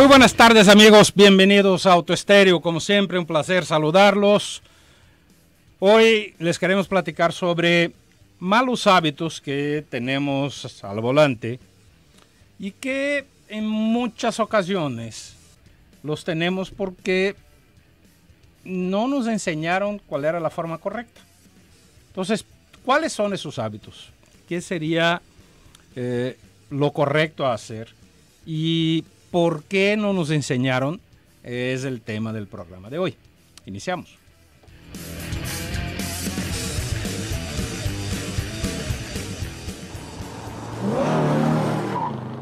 Muy buenas tardes amigos, bienvenidos a Estéreo, como siempre un placer saludarlos. Hoy les queremos platicar sobre malos hábitos que tenemos al volante y que en muchas ocasiones los tenemos porque no nos enseñaron cuál era la forma correcta. Entonces, ¿cuáles son esos hábitos? ¿Qué sería eh, lo correcto a hacer? Y por qué no nos enseñaron es el tema del programa de hoy. Iniciamos.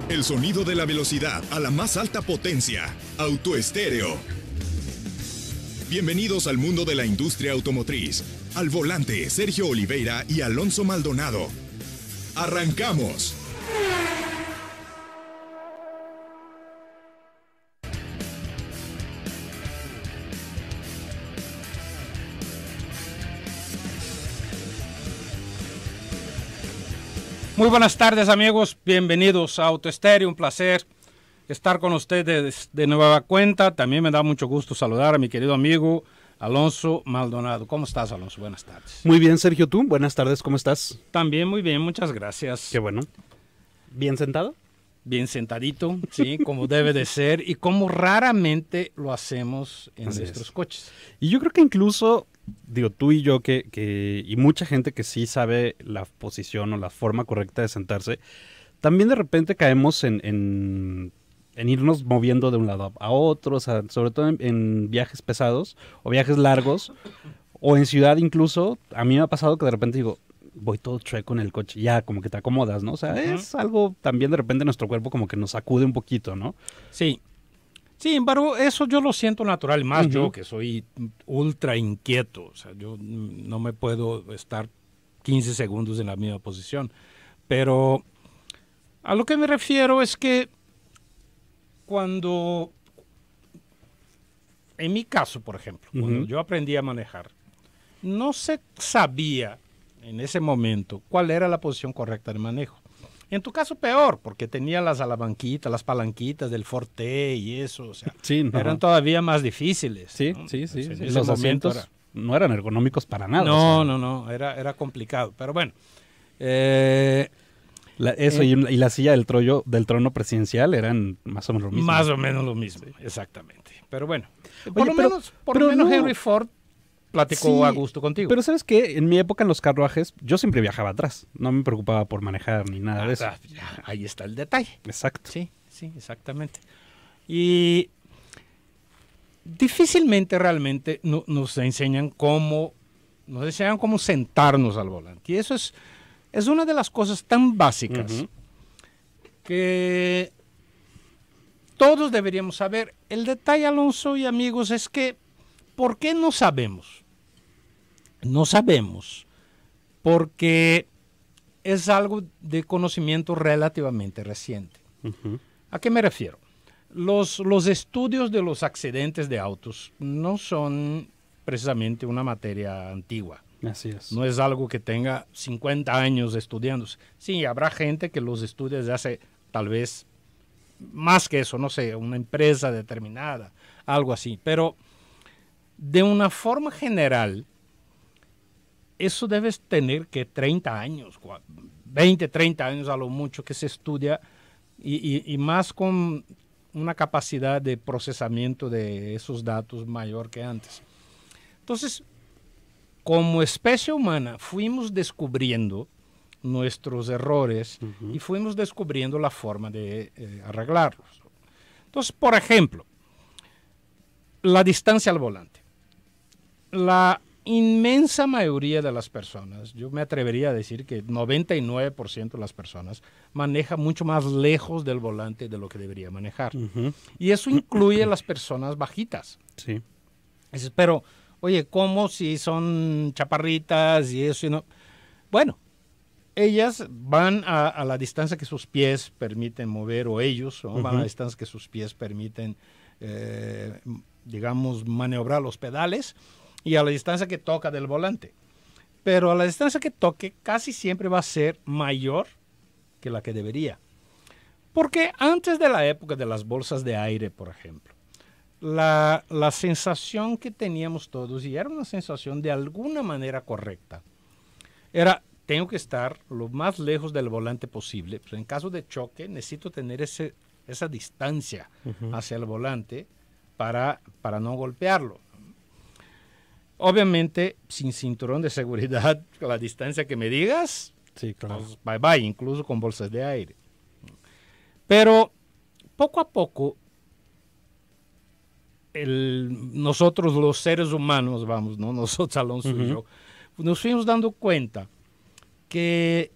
El sonido de la velocidad a la más alta potencia. Autoestéreo. Bienvenidos al mundo de la industria automotriz. Al volante, Sergio Oliveira y Alonso Maldonado. ¡Arrancamos! Muy buenas tardes amigos, bienvenidos a Autoestéreo, un placer estar con ustedes de nueva cuenta. También me da mucho gusto saludar a mi querido amigo Alonso Maldonado. ¿Cómo estás, Alonso? Buenas tardes. Muy bien, Sergio, tú. Buenas tardes, ¿cómo estás? También muy bien, muchas gracias. Qué bueno. ¿Bien sentado? Bien sentadito, sí, como debe de ser y como raramente lo hacemos en nuestros coches. Y yo creo que incluso digo, tú y yo, que, y mucha gente que sí sabe la posición o la forma correcta de sentarse, también de repente caemos en, en, irnos moviendo de un lado a otro, sobre todo en, viajes pesados o viajes largos, o en ciudad incluso. A mí me ha pasado que de repente digo, voy todo chueco en el coche, ya como que te acomodas, ¿no? O sea, es algo también de repente nuestro cuerpo como que nos sacude un poquito, ¿no? Sí, sin embargo, eso yo lo siento natural, más yo que soy ultra inquieto, o sea, yo no me puedo estar 15 segundos en la misma posición. Pero a lo que me refiero es que cuando, en mi caso, por ejemplo, cuando yo aprendí a manejar, no se sabía en ese momento cuál era la posición correcta de manejo. En tu caso peor, porque tenía las alabanquitas, las palanquitas del Forte y eso, o sea, eran todavía más difíciles. Sí, sí, sí. Los asientos no eran ergonómicos para nada. No, no, no, era, era complicado, pero bueno. Eh, eso eh, y, la silla del, del trono presidencial eran más o menos lo mismo. Más o menos lo mismo, exactamente. Pero bueno, por lo menos, por menos Henry Ford Platico a gusto contigo. Pero sabes que en mi época en los carruajes yo siempre viajaba atrás, no me preocupaba por manejar ni nada de eso. Ah, ahí está el detalle. Exacto. Sí, sí, exactamente. Y difícilmente realmente nos enseñan cómo nos enseñan cómo sentarnos al volante. Y eso es, es una de las cosas tan básicas que todos deberíamos saber. El detalle, Alonso y amigos, es que ¿Por qué no sabemos? No sabemos porque es algo de conocimiento relativamente reciente. ¿A qué me refiero? Los, los estudios de los accidentes de autos no son precisamente una materia antigua. Así es. No es algo que tenga 50 años estudiándose. Sí, habrá gente que los estudia desde hace tal vez más que eso, no sé, una empresa determinada, algo así. Pero de una forma general, eso debes tener que 30 años, 20, 30 años a lo mucho que se estudia y, más con una capacidad de procesamiento de esos datos mayor que antes. Entonces, como especie humana fuimos descubriendo nuestros errores y fuimos descubriendo la forma de eh, arreglarlos. Entonces, por ejemplo, la distancia al volante la inmensa mayoría de las personas, yo me atrevería a decir que 99% de las personas maneja mucho más lejos del volante de lo que debería manejar. Y eso incluye las personas bajitas. Sí. pero, oye, ¿cómo si son chaparritas y eso no? Bueno, ellas van a, la distancia que sus pies permiten mover, o ellos van a la distancia que sus pies permiten, eh, digamos, maniobrar los pedales y a la distancia que toca del volante. Pero a la distancia que toque casi siempre va a ser mayor que la que debería. Porque antes de la época de las bolsas de aire, por ejemplo, la, sensación que teníamos todos, y era una sensación de alguna manera correcta, era tengo que estar lo más lejos del volante posible. Pues en caso de choque, necesito tener ese, esa distancia hacia el volante para, para no golpearlo. Obviamente, sin cinturón de seguridad, la distancia que me digas, sí, claro. Pues, bye bye, incluso con bolsas de aire. Pero poco a poco, nosotros los seres humanos, vamos, ¿no? nosotros, Alonso y yo, nos fuimos dando cuenta que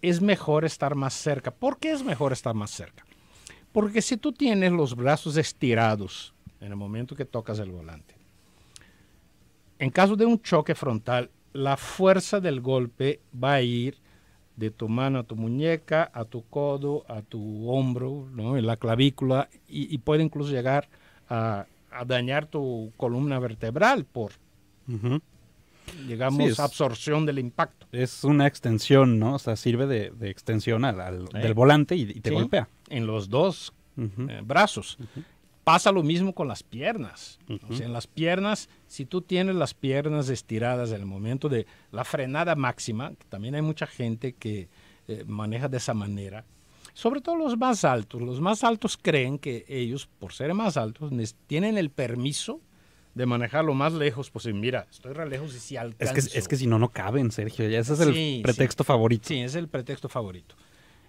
es mejor estar más cerca. ¿Por qué es mejor estar más cerca? Porque si tú tienes los brazos estirados en el momento que tocas el volante, en caso de un choque frontal, la fuerza del golpe va a ir de tu mano a tu muñeca, a tu codo, a tu hombro, ¿no? en la clavícula, y, puede incluso llegar a, dañar tu columna vertebral por, digamos, absorción del impacto. Es una extensión, ¿no? O sea, sirve de, extensión al, del volante y, te golpea. En los dos eh, brazos. Pasa lo mismo con las piernas. en las piernas, si tú tienes las piernas estiradas en el momento de la frenada máxima, también hay mucha gente que eh, maneja de esa manera, sobre todo los más altos. Los más altos creen que ellos, por ser más altos, tienen el permiso de manejar lo más lejos posible. Mira, estoy re lejos y si alcanzo. Es que, si no, no caben, Sergio. ese es el pretexto favorito. Sí, es el pretexto favorito.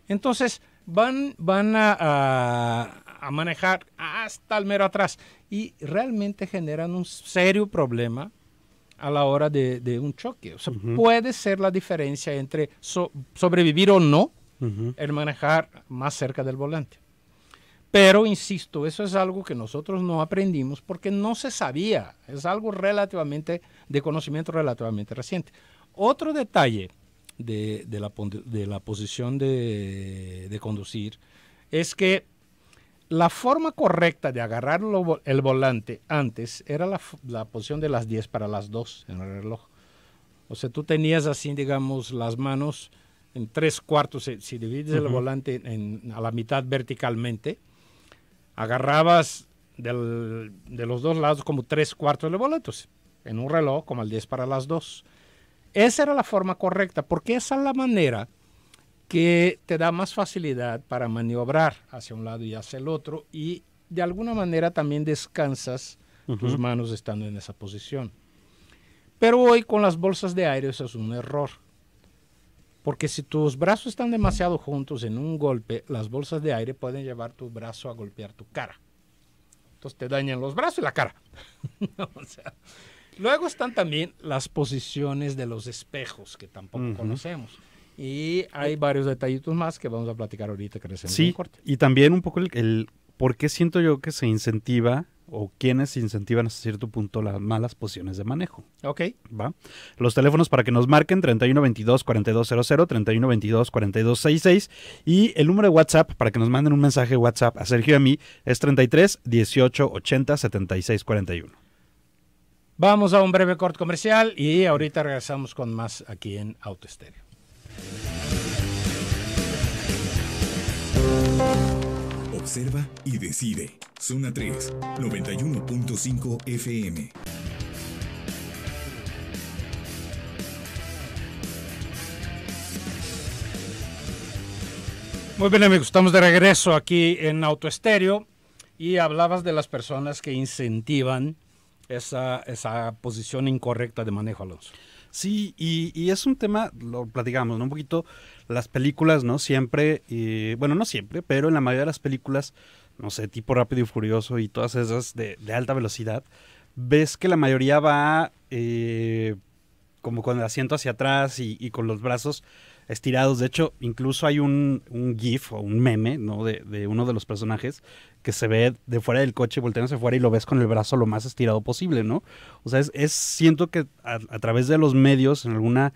Entonces, van, a, manejar hasta el mero atrás y realmente generan un serio problema a la hora de, un choque. O sea, puede ser la diferencia entre sobrevivir o no el manejar más cerca del volante. Pero, insisto, eso es algo que nosotros no aprendimos porque no se sabía. Es algo relativamente de conocimiento relativamente reciente. Otro detalle de, la, posición de, conducir es que la forma correcta de agarrar el volante antes era la, posición de las 10 para las 2 en el reloj. O sea, tú tenías así, digamos, las manos en tres cuartos, si, divides el volante en, a la mitad verticalmente, agarrabas de los dos lados como tres cuartos del volante en un reloj como el 10 para las 2. Esa era la forma correcta, porque esa es la manera que te da más facilidad para maniobrar hacia un lado y hacia el otro y de alguna manera también descansas tus manos estando en esa posición. Pero hoy con las bolsas de aire eso es un error. Porque si tus brazos están demasiado juntos en un golpe, las bolsas de aire pueden llevar tu brazo a golpear tu cara. Entonces te dañan los brazos y la cara. o sea, Luego están también las posiciones de los espejos, que tampoco conocemos. Y hay varios detallitos más que vamos a platicar ahorita que sí, corte. Y también un poco el, por qué siento yo que se incentiva o quienes incentivan hasta cierto punto las malas posiciones de manejo. Ok. ¿Va? Los teléfonos para que nos marquen 3122-4200, 3122-4266 y el número de WhatsApp para que nos manden un mensaje WhatsApp a Sergio y a mí es 33 18 80 76 41. Vamos a un breve corte comercial y ahorita regresamos con más aquí en Autoestéreo. Observa y decide. Zona 3, 91.5 FM. Muy bien amigos, estamos de regreso aquí en Autoestéreo y hablabas de las personas que incentivan esa, posición incorrecta de manejo, Alonso. Sí, y, es un tema, lo platicamos, Un poquito, las películas, ¿no? Siempre, bueno, no siempre, pero en la mayoría de las películas, no sé, tipo Rápido y Furioso y todas esas de, de alta velocidad, ves que la mayoría va eh, como con el asiento hacia atrás y con los brazos estirados. De hecho, incluso hay un, GIF o un meme ¿no? de, uno de los personajes que se ve de fuera del coche, volteándose fuera y lo ves con el brazo lo más estirado posible, ¿no? O sea, es, siento que a, través de los medios, en alguna,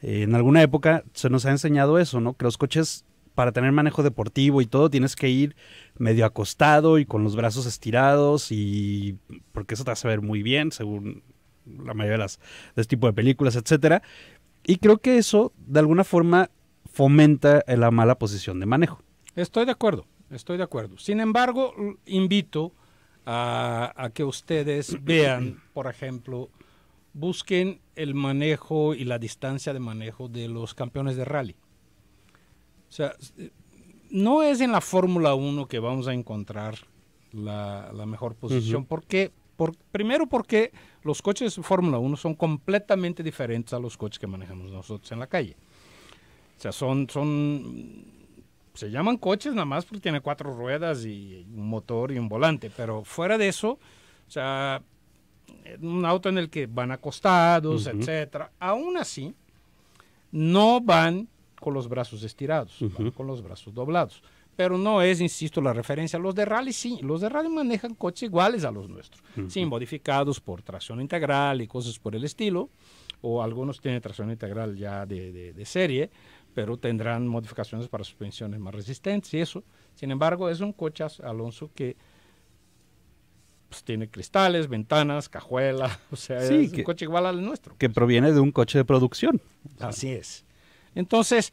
eh, en alguna época, se nos ha enseñado eso, ¿no? Que los coches para tener manejo deportivo y todo, tienes que ir medio acostado y con los brazos estirados y porque eso te hace ver muy bien, según la mayoría de, las, de este tipo de películas, etcétera. Y creo que eso, de alguna forma, fomenta la mala posición de manejo. Estoy de acuerdo, estoy de acuerdo. Sin embargo, invito a, que ustedes vean, por ejemplo, busquen el manejo y la distancia de manejo de los campeones de rally. O sea, eh, no es en la Fórmula 1 que vamos a encontrar la, mejor posición, porque primero porque los coches de Fórmula 1 son completamente diferentes a los coches que manejamos nosotros en la calle. O sea, son, son, se llaman coches nada más porque tiene cuatro ruedas y un motor y un volante, pero fuera de eso, o sea, un auto en el que van acostados, etcétera. Aún así, no van con los brazos estirados, van con los brazos doblados pero no es, insisto, la referencia. a Los de rally sí, los de rally manejan coches iguales a los nuestros, sí, modificados por tracción integral y cosas por el estilo, o algunos tienen tracción integral ya de, serie, pero tendrán modificaciones para suspensiones más resistentes y eso. Sin embargo, es un coche, Alonso, que pues, tiene cristales, ventanas, cajuela, o sea, es un coche igual al nuestro. Que proviene de un coche de producción. Así es. Entonces,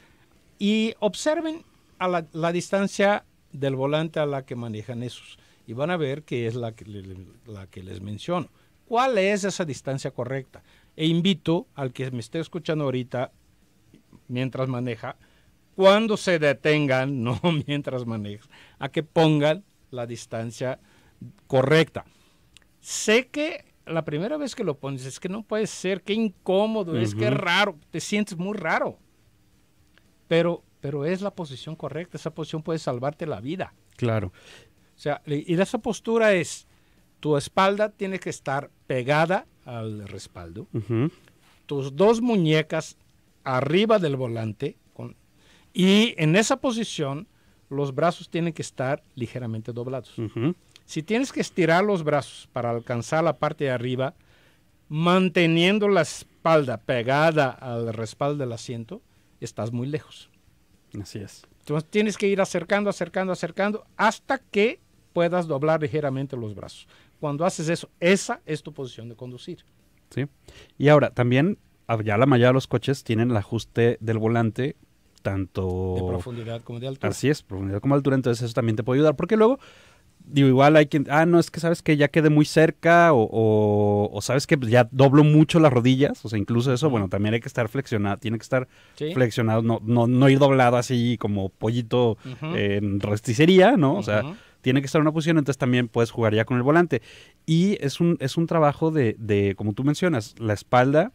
y observen a la, distancia del volante a la que manejan esos y van a ver que es la que, la que les menciono. ¿Cuál es esa distancia correcta? E invito al que me esté escuchando ahorita mientras maneja, cuando se detengan, no mientras maneja a que pongan la distancia correcta. Sé que la primera vez que lo pones es que no puede ser, qué incómodo, es que raro, te sientes muy raro. Pero pero es la posición correcta, esa posición puede salvarte la vida. Claro. O sea, y esa postura es, tu espalda tiene que estar pegada al respaldo, tus dos muñecas arriba del volante, y en esa posición los brazos tienen que estar ligeramente doblados. Si tienes que estirar los brazos para alcanzar la parte de arriba, manteniendo la espalda pegada al respaldo del asiento, estás muy lejos. Así es. Entonces tienes que ir acercando, acercando, acercando hasta que puedas doblar ligeramente los brazos. Cuando haces eso, esa es tu posición de conducir. Sí. Y ahora, también, ah, ya la mayoría de los coches tienen el ajuste del volante tanto... De profundidad como de altura. Así es, profundidad como altura, entonces eso también te puede ayudar, porque luego digo, igual hay quien, ah, no, es que sabes que ya quede muy cerca o, o, o, sabes que pues, ya doblo mucho las rodillas, o sea, incluso eso, bueno, también hay que estar flexionado, tiene que estar flexionado, no, no, no ir doblado así como pollito en resticería ¿no? O sea, tiene que estar una posición, entonces también puedes jugar ya con el volante. Y es un, es un trabajo de, de, como tú mencionas, la espalda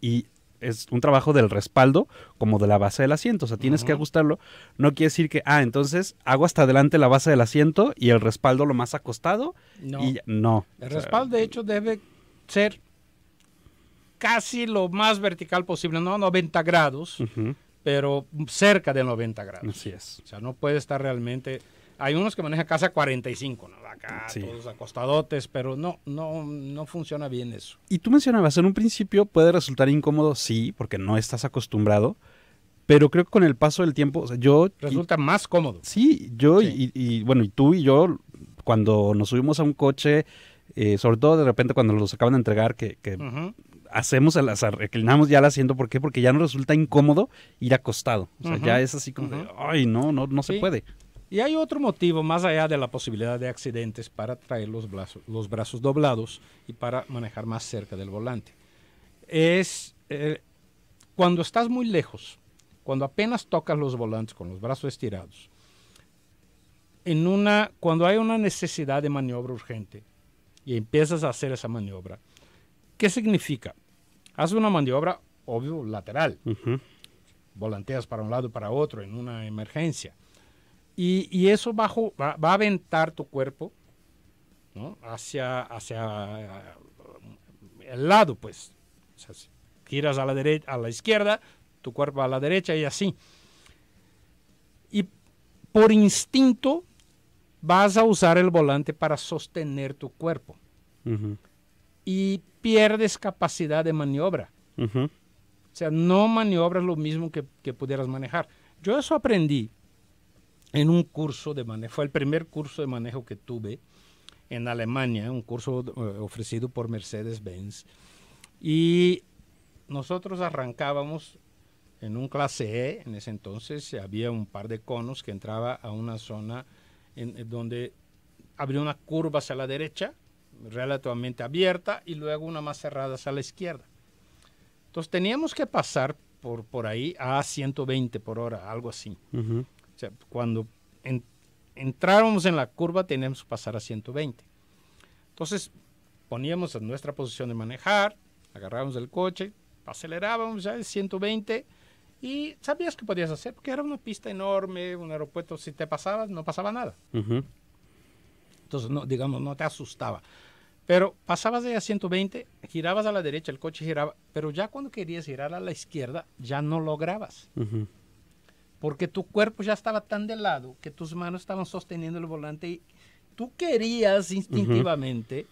y es un trabajo del respaldo como de la base del asiento. O sea, tienes que ajustarlo. No quiere decir que, ah, entonces hago hasta adelante la base del asiento y el respaldo lo más acostado. No. Y no. El respaldo, de hecho, debe ser casi lo más vertical posible, no 90 grados, pero cerca de 90 grados. Así es. O sea, no puede estar realmente hay unos que manejan casa 45, ¿no? Acá todos acostadotes, pero no, no, no funciona bien eso. Y tú mencionabas, en un principio puede resultar incómodo, sí, porque no estás acostumbrado, pero creo que con el paso del tiempo, o sea, yo... Resulta más cómodo. Sí, yo Y, bueno, y tú y yo, cuando nos subimos a un coche, eh, sobre todo de repente cuando los acaban de entregar, que, hacemos a reclinamos ya la siento ¿por qué? Porque ya no resulta incómodo ir acostado. O sea, ya es así como de, ay, no, no, no se puede. Y hay otro motivo, más allá de la posibilidad de accidentes, para traer los brazos, los brazos doblados y para manejar más cerca del volante. Es eh, cuando estás muy lejos, cuando apenas tocas los volantes con los brazos estirados, en una, cuando hay una necesidad de maniobra urgente y empiezas a hacer esa maniobra, ¿qué significa? Haz una maniobra, obvio, lateral. Volanteas para un lado para otro en una emergencia y, eso bajo, va, a aventar tu cuerpo hacia, eh, el lado, pues. giras a la, derecha, a la izquierda, tu cuerpo a la derecha y así. Y por instinto vas a usar el volante para sostener tu cuerpo. Y pierdes capacidad de maniobra. O sea, no maniobras lo mismo que, pudieras manejar. Yo eso aprendí en un curso de manejo, fue el primer curso de manejo que tuve en Alemania, un curso eh, ofrecido por Mercedes-Benz. Y nosotros arrancábamos en un clase E, en ese entonces había un par de conos que entraba a una zona en, eh, donde había una curva hacia la derecha, relativamente abierta, y luego una más cerrada hacia la izquierda. Entonces teníamos que pasar por, por ahí a 120 por hora, algo así. O sea, cuando entrábamos en la curva teníamos que pasar a 120. Entonces poníamos nuestra posición de manejar, agarrábamos el coche, acelerábamos ya de 120 y sabías que podías hacer porque era una pista enorme, un aeropuerto, si te pasabas no pasaba nada. Entonces, no, digamos, no te asustaba. Pero pasabas de a 120, girabas a la derecha, el coche giraba, pero ya cuando querías girar a la izquierda ya no lograbas. Uh porque tu cuerpo ya estaba tan de lado que tus manos estaban sosteniendo el volante y tú querías instintivamente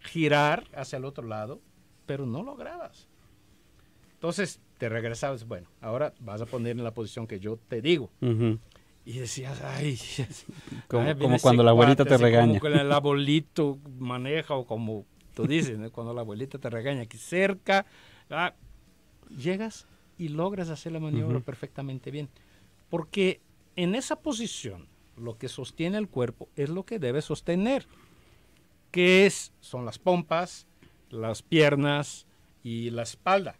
girar hacia el otro lado, pero no lograbas. Entonces te regresabas, bueno, ahora vas a poner en la posición que yo te digo. Y decías, ay, como, cuando la abuelita te regaña. Como el abuelito maneja o como tú dices, cuando la abuelita te regaña aquí cerca, ah, llegas y logras hacer la maniobra perfectamente bien porque en esa posición lo que sostiene el cuerpo es lo que debe sostener, que es, son las pompas, las piernas y la espalda.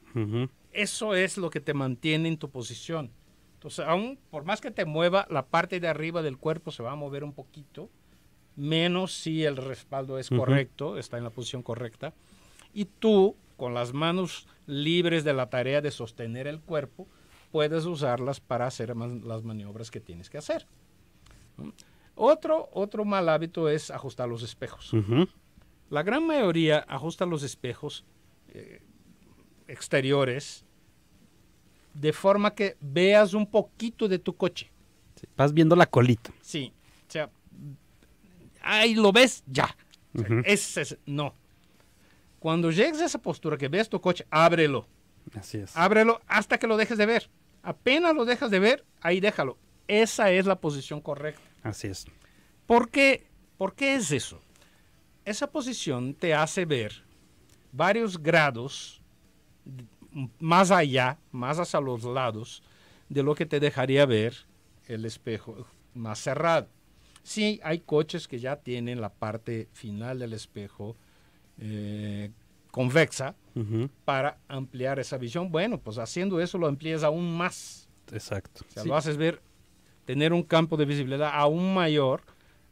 Eso es lo que te mantiene en tu posición. Entonces, aún por más que te mueva, la parte de arriba del cuerpo se va a mover un poquito, menos si el respaldo es correcto, está en la posición correcta. Y tú, con las manos libres de la tarea de sostener el cuerpo, puedes usarlas para hacer las maniobras que tienes que hacer. Otro, otro mal hábito es ajustar los espejos. La gran mayoría ajusta los espejos eh, exteriores de forma que veas un poquito de tu coche. vas viendo la colita. Sí, o sea, ahí lo ves ya. ese no. Cuando llegues a esa postura que ves tu coche, ábrelo. Así es. Ábrelo hasta que lo dejes de ver. Apenas lo dejas de ver, ahí déjalo. Esa es la posición correcta. Así es. ¿Por qué, ¿Por qué es eso? Esa posición te hace ver varios grados más allá, más hacia los lados, de lo que te dejaría ver el espejo más cerrado. Sí, hay coches que ya tienen la parte final del espejo eh, convexa para ampliar esa visión. Bueno, pues haciendo eso lo amplías aún más. Exacto. O sea, lo haces ver, tener un campo de visibilidad aún mayor,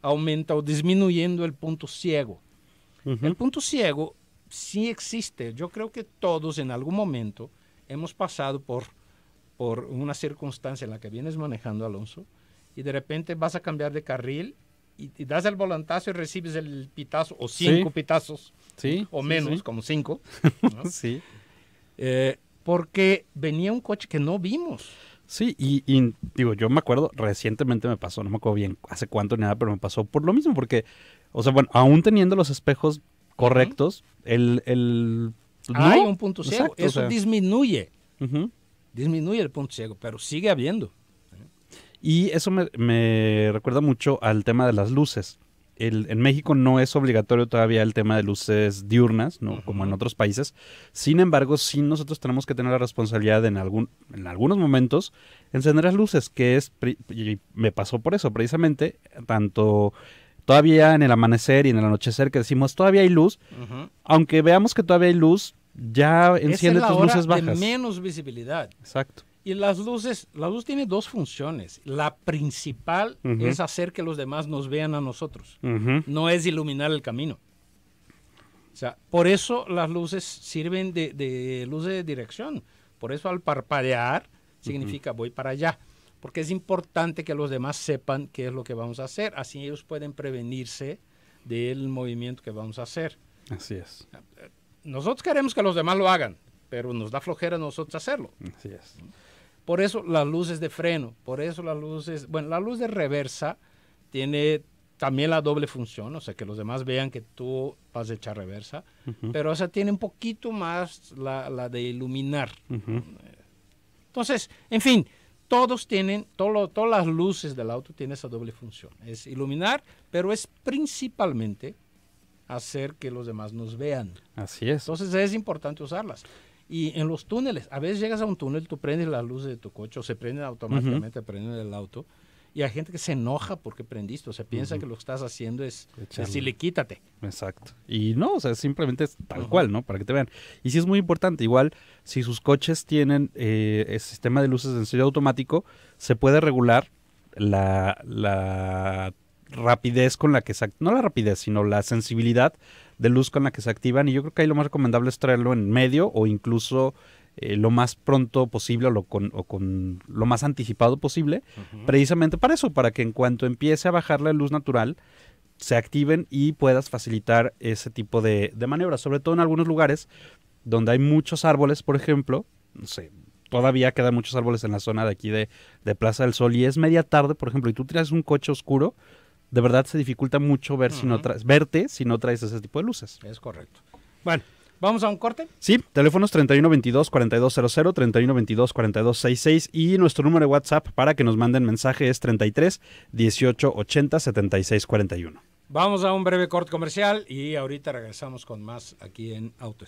aumenta o disminuyendo el punto ciego. El punto ciego sí existe. Yo creo que todos en algún momento hemos pasado por, por una circunstancia en la que vienes manejando, Alonso, y de repente vas a cambiar de carril y, das el volantazo y recibes el pitazo, o cinco pitazos, o menos, como cinco. sí. Eh, porque venía un coche que no vimos. Sí, y, digo, yo me acuerdo, recientemente me pasó, no me acuerdo bien hace cuánto ni nada, pero me pasó por lo mismo, porque, o sea, bueno, aún teniendo los espejos correctos, el... el ah, Hay un punto ciego, eso disminuye, disminuye el punto ciego, pero sigue habiendo. Y eso me, recuerda mucho al tema de las luces. El, en México no es obligatorio todavía el tema de luces diurnas, ¿no? como en otros países. Sin embargo, sí nosotros tenemos que tener la responsabilidad en, algún, en algunos momentos encender las luces, que es, y me pasó por eso precisamente, tanto todavía en el amanecer y en el anochecer que decimos todavía hay luz, aunque veamos que todavía hay luz, ya enciende tus luces bajas. menos visibilidad. Exacto. Y las luces, la luz tiene dos funciones. La principal es hacer que los demás nos vean a nosotros, no es iluminar el camino. O sea, por eso las luces sirven de, luz luces de dirección. Por eso al parpadear significa voy para allá. Porque es importante que los demás sepan qué es lo que vamos a hacer. Así ellos pueden prevenirse del movimiento que vamos a hacer. Así es. Nosotros queremos que los demás lo hagan, pero nos da flojera a nosotros hacerlo. Así es. Por eso las luces de freno, por eso las luces, bueno, la luz de reversa tiene también la doble función, o sea, que los demás vean que tú vas a echar reversa, pero esa tiene un poquito más la, de iluminar. Entonces, en fin, todos tienen, todas las luces del auto tienen esa doble función. Es iluminar, pero es principalmente hacer que los demás nos vean. Así es. Entonces es importante usarlas. Y en los túneles, a veces llegas a un túnel, tú prendes la luz de tu coche o se prende automáticamente, prende el auto. Y hay gente que se enoja porque prendiste, o sea, piensa que lo que estás haciendo es decirle quítate. Exacto. Y no, o sea, simplemente es tal cual, ¿no? Para que te vean. Y sí es muy importante, igual, si sus coches tienen el eh, sistema de luces en serie automático, se puede regular la rapidez con la que se no la rapidez, sino la sensibilidad de luz con la que se activan. Y yo creo que ahí lo más recomendable es traerlo en medio o incluso eh, lo más pronto posible o, lo con, lo más anticipado posible, precisamente para eso, para que en cuanto empiece a bajar la luz natural, se activen y puedas facilitar ese tipo de, maniobras, sobre todo en algunos lugares donde hay muchos árboles, por ejemplo, no sé, todavía quedan muchos árboles en la zona de aquí de, de Plaza del Sol y es media tarde, por ejemplo, y tú tiras un coche oscuro, de verdad se dificulta mucho ver verte si no traes ese tipo de luces. Es correcto. Bueno, ¿Vamos a un corte? Sí, teléfonos 3122-4200, 3122-4266 y nuestro número de WhatsApp para que nos manden mensaje es 33 18 80 76 41. Vamos a un breve corte comercial y ahorita regresamos con más aquí en Auto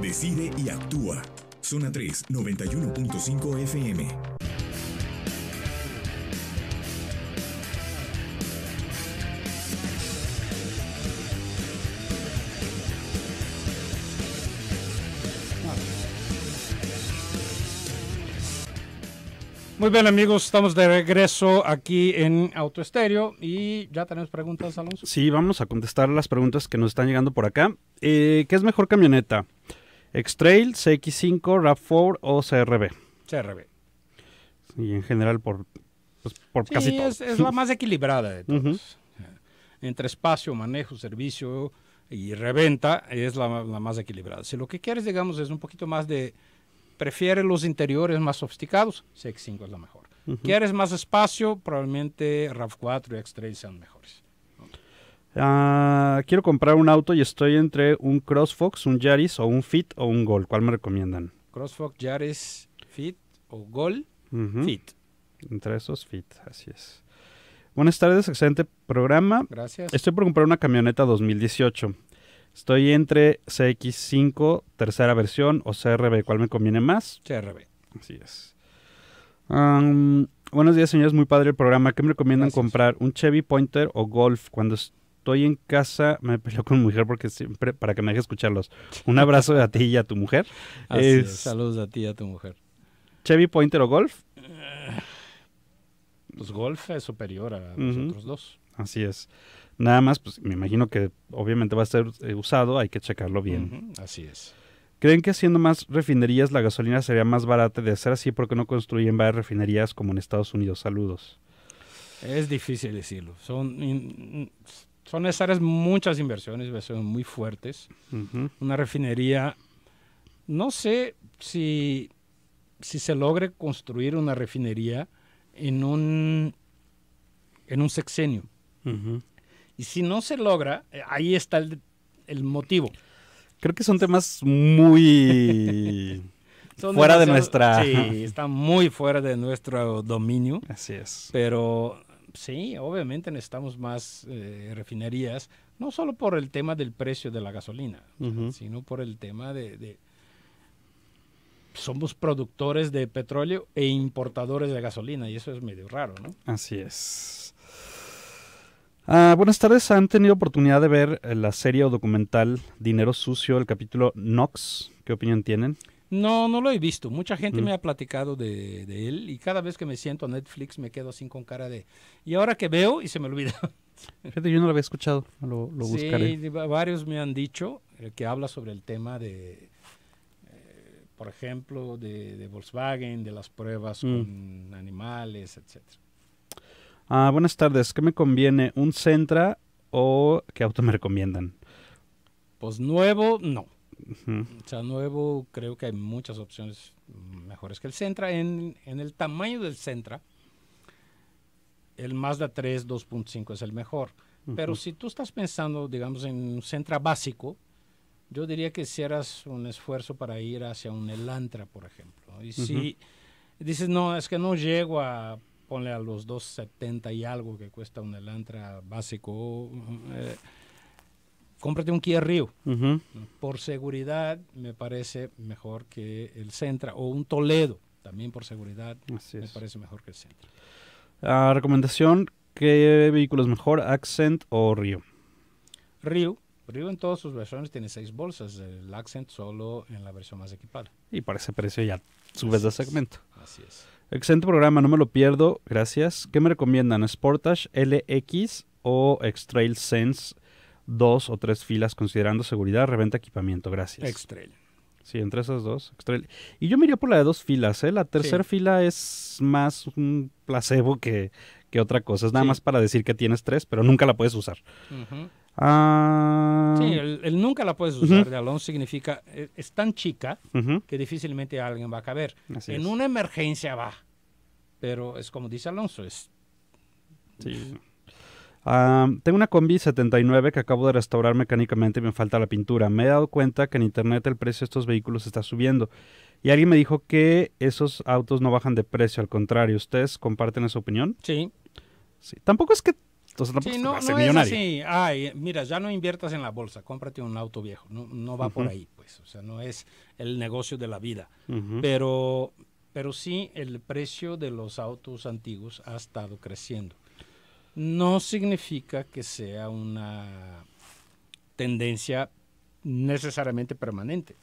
Decide y actúa. Zona 3, 91.5 FM. Muy bien amigos, estamos de regreso aquí en Autoestéreo y ya tenemos preguntas, Alonso. Sí, vamos a contestar las preguntas que nos están llegando por acá. Eh, ¿Qué es mejor camioneta? X-Trail, CX5, RAV4 o CRB. CRB. Y en general por, pues, por casi es, es la más equilibrada de todos. Entre espacio, manejo, servicio y reventa es la, más equilibrada. Si lo que quieres, digamos, es un poquito más de... Prefiere los interiores más sofisticados, CX5 es la mejor. Quieres más espacio, probablemente RAV4 y X-Trail sean mejores. Ah, quiero comprar un auto y estoy entre un CrossFox, un Yaris o un Fit o un Gol. ¿Cuál me recomiendan? CrossFox, Yaris, Fit o Gol, Fit. Entre esos Fit, así es. Buenas tardes, excelente programa. Gracias. Estoy por comprar una camioneta 2018. Estoy entre CX5, tercera versión, o CRB. ¿Cuál me conviene más? CRB. Así es. buenos días, señores. Muy padre el programa. ¿Qué me recomiendan comprar? ¿Un Chevy Pointer o Golf cuando, estoy en casa, me peleó con mi mujer porque siempre, para que me deje escucharlos. Un abrazo a ti y a tu mujer. Así saludos a ti y a tu mujer. Chevy Pointer o Golf. Eh, pues Golf es superior a los otros dos. Así es. Nada más, pues me imagino que obviamente va a ser eh, usado, hay que checarlo bien. Así es. ¿Creen que haciendo más refinerías la gasolina sería más barata de hacer así porque no construyen varias refinerías como en Estados Unidos? Saludos. Es difícil decirlo. Son son necesarias muchas inversiones, inversiones muy fuertes. Una refinería, no sé si, si se logre construir una refinería en un, en un sexenio. Y si no se logra, eh, ahí está el, motivo. Creo que son temas muy fuera de nuestra... Sí, están muy fuera de nuestro dominio. Así es. Pero Sí, obviamente necesitamos más eh, refinerías, no solo por el tema del precio de la gasolina, sino por el tema de, Somos productores de petróleo e importadores de gasolina, y eso es medio raro, ¿no? Así es. Ah, buenas tardes, ¿han tenido oportunidad de ver eh, la serie o documental Dinero Sucio, el capítulo Nox? ¿Qué opinión tienen? No, no lo he visto. Mucha gente me mm. ha platicado de, él y cada vez que me siento a Netflix me quedo así con cara de... Y ahora que veo y se me olvida. yo no lo había escuchado, lo, lo buscaré. varios me han dicho eh, que habla sobre el tema de, eh, por ejemplo, de, Volkswagen, de las pruebas mm. con animales, etc. Ah, buenas tardes. ¿Qué me conviene? ¿Un Centra o qué auto me recomiendan? Pues nuevo, no. O sea, nuevo, creo que hay muchas opciones mejores que el Sentra. En, en el tamaño del Sentra, el Mazda 3 2.5 es el mejor. Pero si tú estás pensando, digamos, en un Sentra básico, yo diría que hicieras un esfuerzo para ir hacia un Elantra, por ejemplo. Y si dices, no, es que no llego a ponle a los 270 y algo que cuesta un Elantra básico. Eh, cómprate un Kia Rio. Por seguridad me parece mejor que el Centra o un Toledo, también por seguridad me parece mejor que el Centra. Ah, recomendación, ¿qué vehículo es mejor, Accent o Rio? Rio. Rio en todas sus versiones tiene seis bolsas, el Accent solo en la versión más equipada. Y para ese precio ya subes de segmento. Así es. Excelente programa, no me lo pierdo, gracias. ¿Qué me recomiendan? ¿Sportage LX o X-Trail Sense dos o tres filas considerando seguridad, reventa equipamiento. Gracias. extrel Sí, entre esas dos. extrel Y yo me por la de dos filas, ¿eh? La tercera fila es más un placebo que, otra cosa. Es nada más para decir que tienes tres, pero nunca la puedes usar. Ah. Sí, el, nunca la puedes usar de Alonso significa, eh, es, tan chica que difícilmente alguien va a caber. en una emergencia va, pero es como dice Alonso, es... Sí tengo una combi 79 que acabo de restaurar mecánicamente y me falta la pintura. Me he dado cuenta que en internet el precio de estos vehículos está subiendo. Y alguien me dijo que esos autos no bajan de precio, al contrario. ¿Ustedes comparten esa opinión? Sí. sí. Tampoco es que. no, millonario. Es Ay, mira, ya no inviertas en la bolsa, cómprate un auto viejo. No, va por ahí, pues. O sea, no es el negocio de la vida. Pero pero sí el precio de los autos antiguos ha estado creciendo no significa que sea una tendencia necesariamente permanente.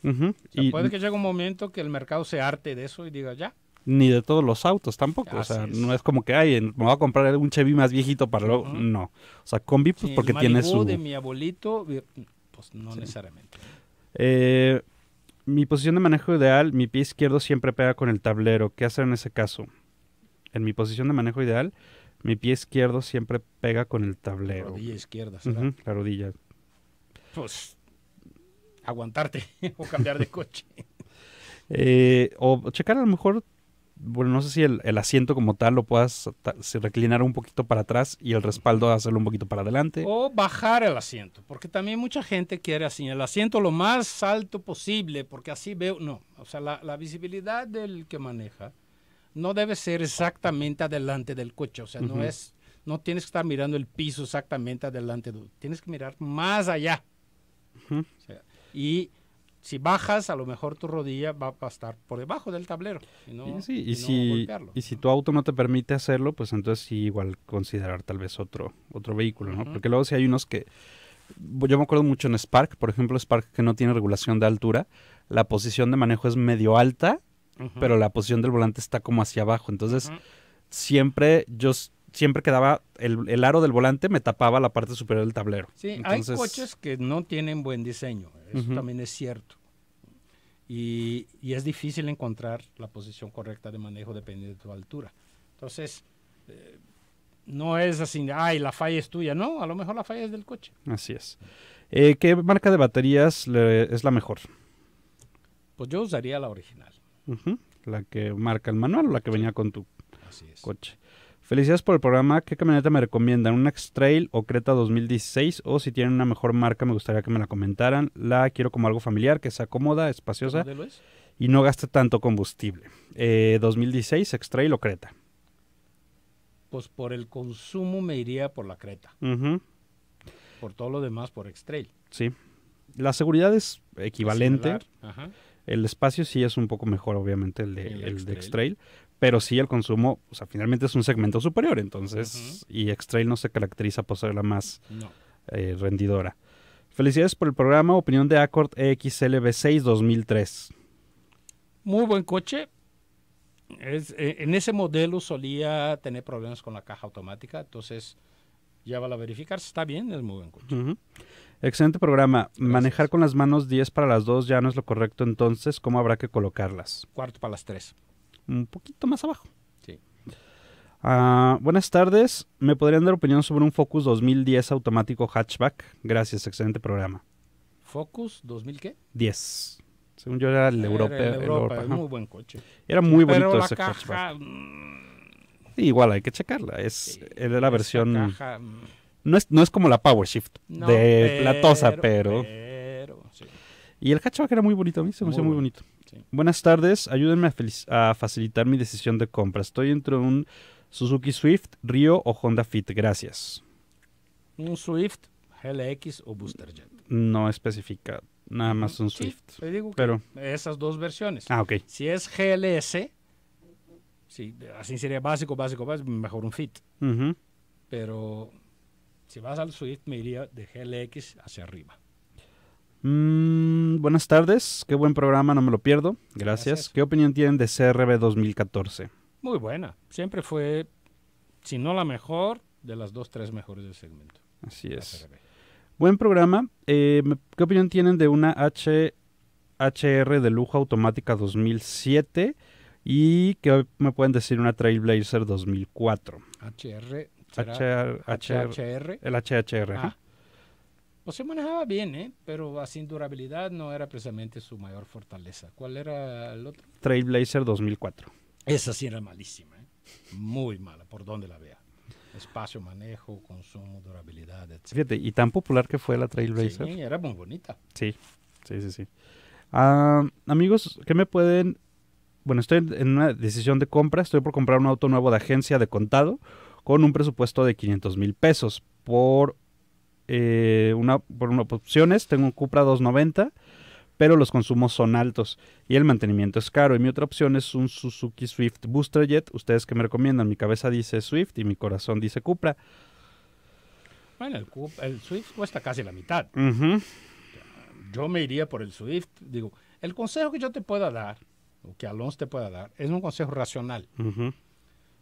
y puede que llegue un momento que el mercado se arte de eso y diga ya. Ni de todos los autos tampoco. o sea, no es como que, ay, me voy a comprar un Chevy más viejito para luego. No. O sea, combi, pues porque el tiene su. de mi abuelito, pues no necesariamente. Eh, mi posición de manejo ideal, mi pie izquierdo siempre pega con el tablero. ¿Qué hacer en ese caso? En mi posición de manejo ideal, mi pie izquierdo siempre pega con el tablero. La rodilla izquierda, la rodilla. Pues aguantarte o cambiar de coche. Eh, o checar a lo mejor, bueno, no sé si el, asiento como tal lo puedas reclinar un poquito para atrás y el respaldo hacerlo un poquito para adelante. O bajar el asiento, porque también mucha gente quiere así, el asiento lo más alto posible, porque así veo, no, o sea, la visibilidad del que maneja no debe ser exactamente adelante del coche, o sea, no es, no tienes que estar mirando el piso exactamente adelante, tienes que mirar más allá. y si bajas, a lo mejor tu rodilla va a estar por debajo del tablero. Y, si, y si tu auto no te permite hacerlo, pues entonces sí, igual considerar tal vez otro, otro vehículo, ¿no? Porque luego si hay unos que... Yo me acuerdo mucho en Spark, por ejemplo, Spark que no tiene regulación de altura, la posición de manejo es medio alta pero la posición del volante está como hacia abajo. Entonces, siempre yo siempre quedaba el, aro del volante me tapaba la parte superior del tablero. Sí, hay coches que no tienen buen diseño, eso también es cierto. Y, es difícil encontrar la posición correcta de manejo dependiendo de tu altura. Entonces, eh, no es así, ay, la falla es tuya, no, a lo mejor la falla es del coche. Así es. Eh, ¿Qué marca de baterías es la mejor? Pues yo usaría la original. La que marca el manual o la que venía con tu coche. Felicidades por el programa. ¿Qué camioneta me recomiendan? ¿Una X-Trail o Creta 2016? O si tienen una mejor marca, me gustaría que me la comentaran. La quiero como algo familiar, que sea cómoda, espaciosa y no gaste tanto combustible. 2016, eh, X-Trail o Creta. Pues por el consumo me iría por la Creta. Por todo lo demás, por X-Trail. Sí. La seguridad es pues equivalente. Ajá. El espacio sí es un poco mejor, obviamente, el de, el, X-Trail, pero sí el consumo, o sea, finalmente es un segmento superior, entonces, y X-Trail no se caracteriza por ser la más eh, rendidora. Felicidades por el programa, opinión de Accord exlv 6 2003. Muy buen coche. E, en ese modelo solía tener problemas con la caja automática, entonces ya va a verificar, está bien, es muy buen coche. Excelente programa. Manejar con las manos 10 para las dos ya no es lo correcto, entonces, ¿cómo habrá que colocarlas? Cuarto para las 3. Un poquito más abajo. Sí. Ah, buenas tardes. ¿Me podrían dar opinión sobre un Focus 2010 automático hatchback? Gracias, excelente programa. ¿Focus 2000 qué? 10. Según yo era el Europa, era muy buen coche. Era muy bonito ese hatchback. Mm. Igual hay que checarla. Es, era la versión. Mm. No es, como la Power Shift de Platosa, pero... pero Y el hatchback era muy bonito, a mí se me muy muy bonito. Buenas tardes, ayúdenme a, facilitar mi decisión de compra. Estoy entre un Suzuki Swift, Rio o Honda Fit. Gracias. Un Swift, GLX o Booster Jet. No especifica, nada más un Swift. pero... esas dos versiones. Ah, ok. Si es GLS, sí, así sería básico, básico, básico mejor un Fit. Pero si vas al Swift, me iría de GLX hacia arriba. Mm, buenas tardes, qué buen programa, no me lo pierdo. Gracias. ¿Qué opinión tienen de CRB 2014? Muy buena. Siempre fue, si no la mejor, de las dos, tres mejores del segmento. Así es. Buen programa. Eh, ¿Qué opinión tienen de una HR de lujo automática 2007? ¿Y qué me pueden decir una Trailblazer 2004? HR HHR, el HHR. Ah, se manejaba bien, ¿eh? pero sin durabilidad no era precisamente su mayor fortaleza. ¿Cuál era el otro? Trailblazer 2004. Esa sí era malísima, ¿eh? muy mala, por donde la vea. Espacio, manejo, consumo, durabilidad, etc. Fíjate, y tan popular que fue la Trailblazer. Sí, era muy bonita. Sí, sí, sí, sí. Ah, amigos, ¿qué me pueden...? Bueno, estoy en una decisión de compra, estoy por comprar un auto nuevo de agencia de contado con un presupuesto de 500 mil pesos por, eh, una, por unas opciones. Tengo un Cupra 290, pero los consumos son altos y el mantenimiento es caro. Y mi otra opción es un Suzuki Swift Booster Jet. ¿Ustedes que me recomiendan? Mi cabeza dice Swift y mi corazón dice Cupra. Bueno, el, Swift cuesta casi la mitad. Yo me iría por el Swift. Digo, el consejo que yo te pueda dar, o que Alonso te pueda dar, es un consejo racional.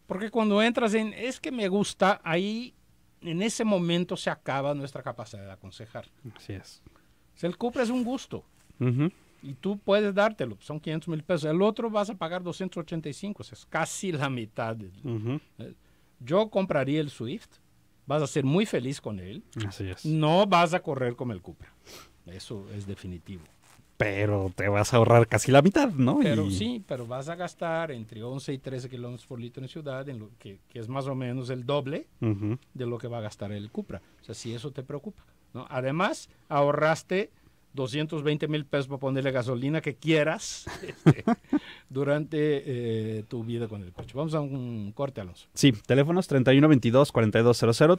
Porque cuando entras en, es que me gusta, ahí en ese momento se acaba nuestra capacidad de aconsejar. Así es. El Cupra es un gusto. Y tú puedes dártelo, son 500 mil pesos. El otro vas a pagar 285, es casi la mitad. Eh, yo compraría el Swift, vas a ser muy feliz con él. Así es. No vas a correr con el Cupra. Eso es definitivo pero te vas a ahorrar casi la mitad, ¿no? Pero sí, pero vas a gastar entre 11 y 13 kilómetros por litro en ciudad, en lo que, es más o menos el doble de lo que va a gastar el Cupra. O sea, si eso te preocupa, ¿no? Además, ahorraste 220 mil pesos para ponerle gasolina que quieras este, durante eh, tu vida con el coche. Vamos a un corte, Alonso. Sí, teléfonos 3122-4200,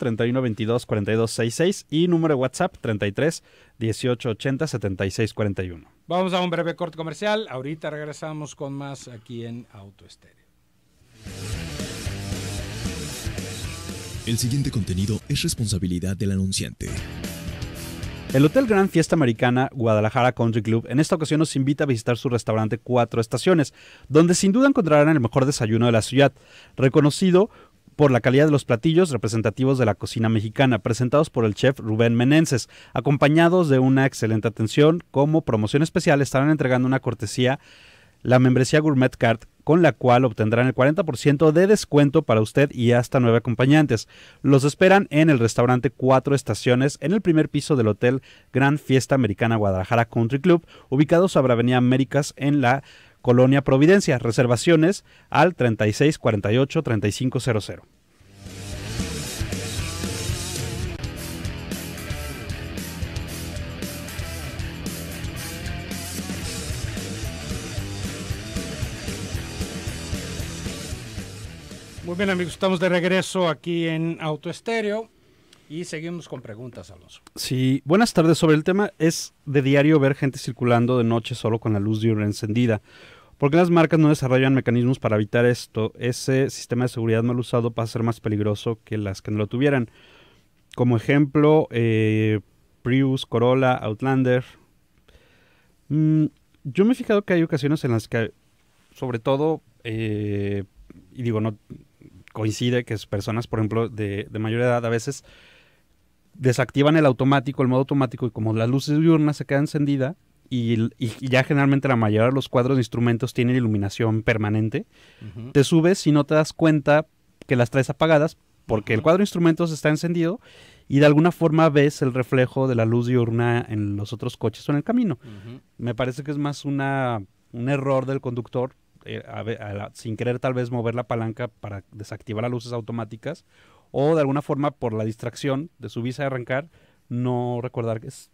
3122-4266 y número de WhatsApp 33 1880 7641. Vamos a un breve corte comercial. Ahorita regresamos con más aquí en Auto El siguiente contenido es responsabilidad del anunciante. El Hotel Gran Fiesta Americana Guadalajara Country Club en esta ocasión nos invita a visitar su restaurante Cuatro Estaciones, donde sin duda encontrarán el mejor desayuno de la ciudad, reconocido por la calidad de los platillos representativos de la cocina mexicana, presentados por el chef Rubén Menenses, acompañados de una excelente atención. Como promoción especial estarán entregando una cortesía, la membresía Gourmet Card con la cual obtendrán el 40% de descuento para usted y hasta nueve acompañantes. Los esperan en el restaurante Cuatro Estaciones, en el primer piso del Hotel Gran Fiesta Americana Guadalajara Country Club, ubicado sobre Avenida Américas en la Colonia Providencia. Reservaciones al 3648-3500. Muy bien amigos, estamos de regreso aquí en Autoestéreo y seguimos con preguntas, Alonso. Sí, buenas tardes. Sobre el tema, es de diario ver gente circulando de noche solo con la luz diurna encendida. ¿Por qué las marcas no desarrollan mecanismos para evitar esto? Ese sistema de seguridad mal usado va a ser más peligroso que las que no lo tuvieran. Como ejemplo, eh, Prius, Corolla, Outlander. Mm, yo me he fijado que hay ocasiones en las que, sobre todo, eh, y digo, no, coincide que personas, por ejemplo, de, mayor edad a veces desactivan el automático, el modo automático, y como las luces diurnas se queda encendida, y, ya generalmente la mayoría de los cuadros de instrumentos tienen iluminación permanente, te subes y no te das cuenta que las traes apagadas porque el cuadro de instrumentos está encendido y de alguna forma ves el reflejo de la luz diurna en los otros coches o en el camino. Me parece que es más una, un error del conductor eh, sin querer tal vez mover la palanca para desactivar las luces automáticas o de alguna forma por la distracción de su visa de arrancar, no recordar que es,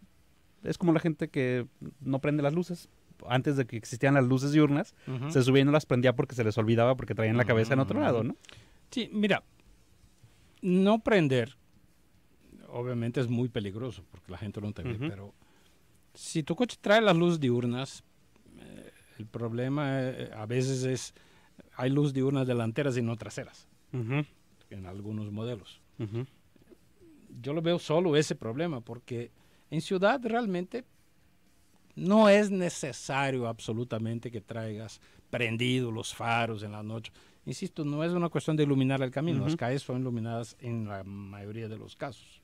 es como la gente que no prende las luces. Antes de que existían las luces diurnas, se subía y no las prendía porque se les olvidaba porque traían la cabeza en otro mm. lado, ¿no? Sí, mira, no prender obviamente es muy peligroso porque la gente no te pero si tu coche trae las luces diurnas, eh, el problema eh, a veces es, hay luz diurna delanteras y no traseras, en algunos modelos. Yo lo veo solo ese problema, porque en ciudad realmente no es necesario absolutamente que traigas prendidos los faros en la noche. Insisto, no es una cuestión de iluminar el camino, las calles son iluminadas en la mayoría de los casos.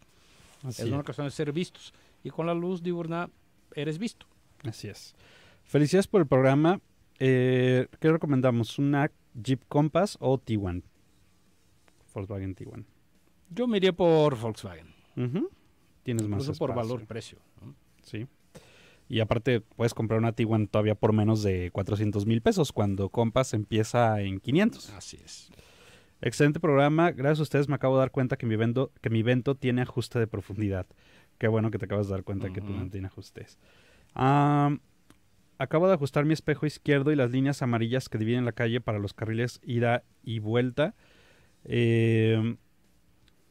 es una cuestión de ser vistos. Y con la luz diurna eres visto. Así es. Felicidades por el programa. Eh, ¿Qué recomendamos? ¿Una Jeep Compass o T1? Volkswagen T1. Yo me iría por Volkswagen. Tienes más espacio. por valor-precio. Sí. Y aparte puedes comprar una T1 todavía por menos de 400 mil pesos cuando Compass empieza en 500. Así es. Excelente programa. Gracias a ustedes me acabo de dar cuenta que mi vento tiene ajuste de profundidad. Qué bueno que te acabas de dar cuenta que tú no tiene ajustes. Acabo de ajustar mi espejo izquierdo y las líneas amarillas que dividen la calle para los carriles ida y vuelta. Em,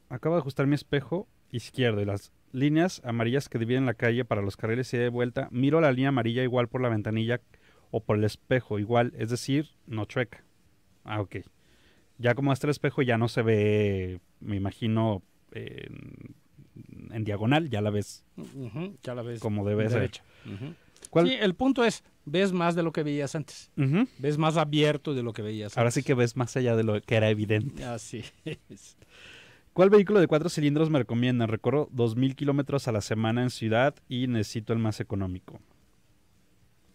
acabo de ajustar mi espejo izquierdo y las líneas amarillas que dividen la calle para los carriles ida y vuelta. Miro la línea amarilla igual por la ventanilla o por el espejo igual, es decir, no chueca. Ah, ok. Ya como está el espejo ya no se ve, me imagino, en diagonal, ya la ves. ya la ves. Como debe ser. hecho. Sí, el punto es, ves más de lo que veías antes. Ves más abierto de lo que veías Ahora antes. Ahora sí que ves más allá de lo que era evidente. Así es. ¿Cuál vehículo de cuatro cilindros me recomiendan? Recorro mil kilómetros a la semana en ciudad y necesito el más económico.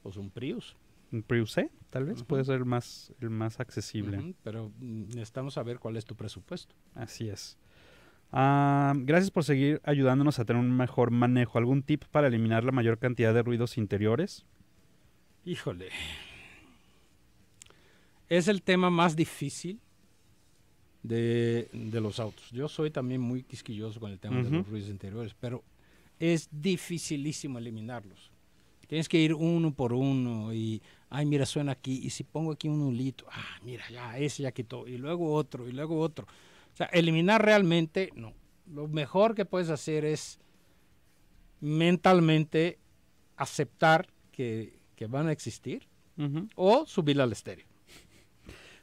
Pues un Prius. Un Prius C, e? tal vez, puede ser el más, el más accesible. pero mm, necesitamos saber cuál es tu presupuesto. Así es. Ah, gracias por seguir ayudándonos a tener un mejor manejo. ¿Algún tip para eliminar la mayor cantidad de ruidos interiores? Híjole. Es el tema más difícil de, los autos. Yo soy también muy quisquilloso con el tema de los ruidos interiores, pero es dificilísimo eliminarlos. Tienes que ir uno por uno y, ay, mira, suena aquí, y si pongo aquí un ulito, ah, mira, ya, ese ya quitó, y luego otro, y luego otro eliminar realmente, no. Lo mejor que puedes hacer es mentalmente aceptar que, van a existir o subir al estéreo.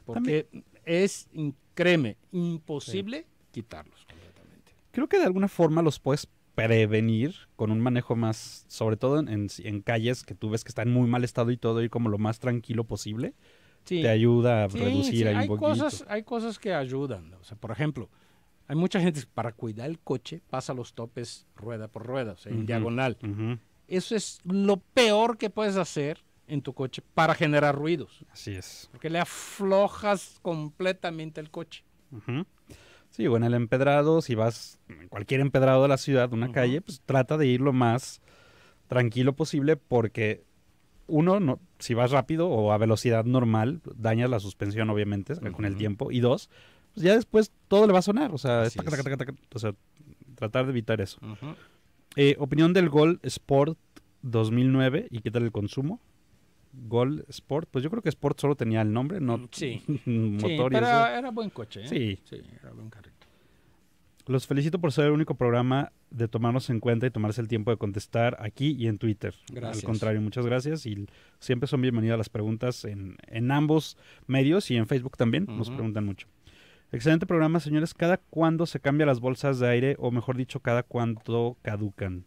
Porque es, créeme, imposible quitarlos completamente. Creo que de alguna forma los puedes prevenir con un manejo más, sobre todo en, en, calles que tú ves que están en muy mal estado y todo, y como lo más tranquilo posible te ayuda a reducir ahí hay un poquito. Cosas, hay cosas que ayudan. O sea, por ejemplo, hay mucha gente que para cuidar el coche pasa los topes rueda por rueda, o sea, en diagonal. Eso es lo peor que puedes hacer en tu coche para generar ruidos. Así es. Porque le aflojas completamente el coche. Sí, o en el empedrado, si vas en cualquier empedrado de la ciudad, una calle, pues trata de ir lo más tranquilo posible porque uno, no, si vas rápido o a velocidad normal, dañas la suspensión, obviamente, eh, con el tiempo. Y dos, pues, ya después todo le va a sonar. O sea, tratar de evitar eso. Eh, opinión del Gol Sport 2009 y qué tal el consumo. Gol Sport, pues yo creo que Sport solo tenía el nombre, no sí. motor sí, Era buen coche. ¿eh? Sí. sí, era buen carrito. Los felicito por ser el único programa de tomarnos en cuenta y tomarse el tiempo de contestar aquí y en Twitter. Gracias. Al contrario, muchas gracias y siempre son bienvenidas las preguntas en, ambos medios y en Facebook también. Nos preguntan mucho. Excelente programa, señores. ¿Cada cuándo se cambian las bolsas de aire o mejor dicho, cada cuándo caducan?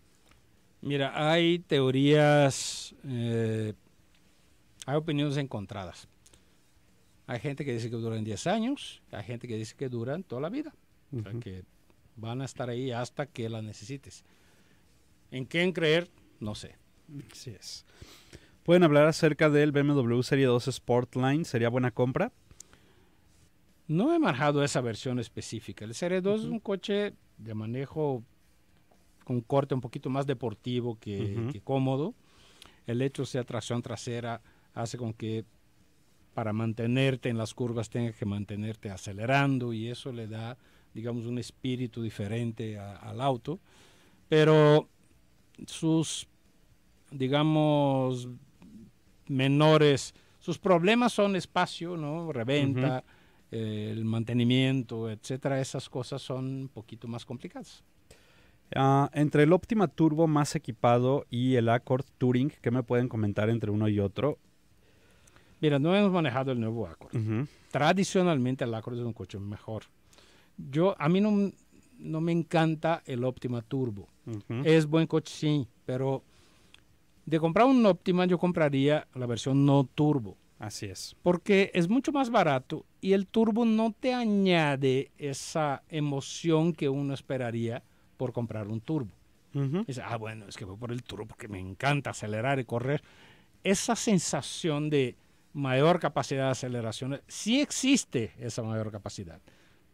Mira, hay teorías, eh, hay opiniones encontradas. Hay gente que dice que duran 10 años, hay gente que dice que duran toda la vida. o sea que van a estar ahí hasta que la necesites. ¿En qué creer? No sé. Así es. ¿Pueden hablar acerca del BMW Serie 2 Sportline? ¿Sería buena compra? No he manejado esa versión específica. El Serie 2 es un coche de manejo con corte un poquito más deportivo que, cómodo. El hecho de sea tracción trasera hace con que para mantenerte en las curvas tengas que mantenerte acelerando y eso le da digamos, un espíritu diferente al auto, pero sus, digamos, menores, sus problemas son espacio, ¿no? Reventa, eh, el mantenimiento, etcétera. Esas cosas son un poquito más complicadas. Ah, entre el Optima Turbo más equipado y el Accord Touring, ¿qué me pueden comentar entre uno y otro? Mira, no hemos manejado el nuevo Accord. Tradicionalmente el Accord es un coche mejor. Yo, a mí no, me encanta el Optima Turbo. Es buen coche, sí, pero de comprar un Optima yo compraría la versión no turbo. Así es. Porque es mucho más barato y el turbo no te añade esa emoción que uno esperaría por comprar un turbo. ah, bueno, es que voy por el turbo porque me encanta acelerar y correr. Esa sensación de mayor capacidad de aceleración, sí existe esa mayor capacidad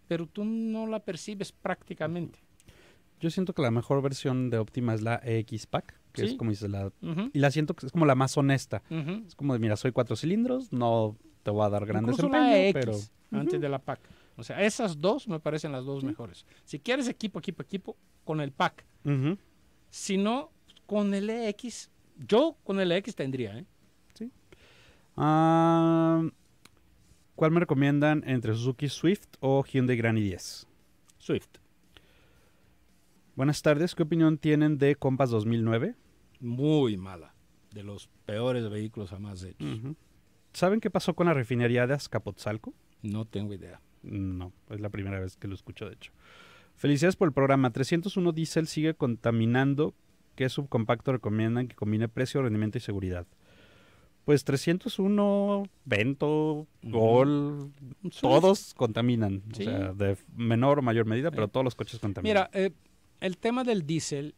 pero tú no la percibes prácticamente. Yo siento que la mejor versión de Optima es la EX Pack, que es como la, y la siento que es como la más honesta. Es como de, mira, soy cuatro cilindros, no te voy a dar grandes desempeño, pero... Antes de la Pack. O sea, esas dos me parecen las dos mejores. Si quieres equipo, equipo, equipo, con el Pack. Si no, con el EX, yo con el EX tendría, ¿eh? Sí. Ah, ¿Cuál me recomiendan entre Suzuki Swift o Hyundai Grand 10 Swift. Buenas tardes, ¿qué opinión tienen de Compass 2009? Muy mala, de los peores vehículos jamás hechos. ¿Saben qué pasó con la refinería de Azcapotzalco? No tengo idea. No, es la primera vez que lo escucho, de hecho. Felicidades por el programa. 301 Diesel sigue contaminando. ¿Qué subcompacto recomiendan que combine precio, rendimiento y seguridad? pues 301, vento, gol, todos contaminan. O sea, de menor o mayor medida, pero todos los coches contaminan. Mira, eh, el tema del diésel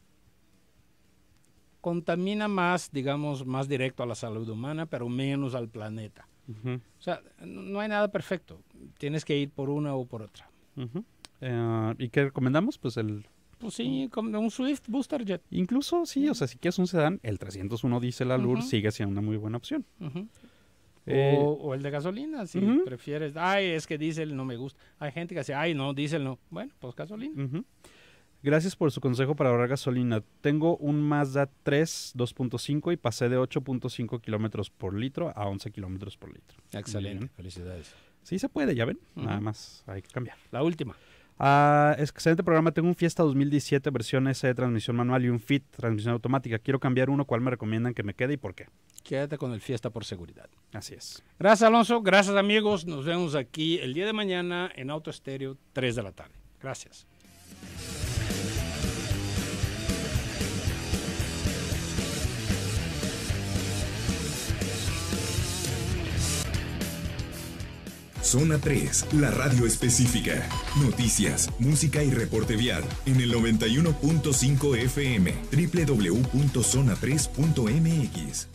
contamina más, digamos, más directo a la salud humana, pero menos al planeta. O sea, no hay nada perfecto. Tienes que ir por una o por otra. Eh, ¿Y qué recomendamos? Pues el pues sí, como un Swift Booster Jet. Incluso, sí, o sea, si quieres un sedán, el 301 diésel Allure sigue siendo una muy buena opción. Eh, o, el de gasolina, si prefieres. Ay, es que diésel no me gusta. Hay gente que dice, ay, no, diésel no. Bueno, pues gasolina. Gracias por su consejo para ahorrar gasolina. Tengo un Mazda 3 2.5 y pasé de 8.5 kilómetros por litro a 11 kilómetros por litro. Excelente, felicidades. Sí se puede, ya ven. Nada más, hay que cambiar. La última. Ah, excelente programa. Tengo un Fiesta 2017 versión S de transmisión manual y un Fit transmisión automática. Quiero cambiar uno. ¿Cuál me recomiendan que me quede y por qué? Quédate con el Fiesta por seguridad. Así es. Gracias, Alonso. Gracias, amigos. Nos vemos aquí el día de mañana en Auto Estéreo, 3 de la tarde. Gracias. Zona 3, la radio específica. Noticias, música y reporte vial en el 91.5 FM, www.zona3.mx.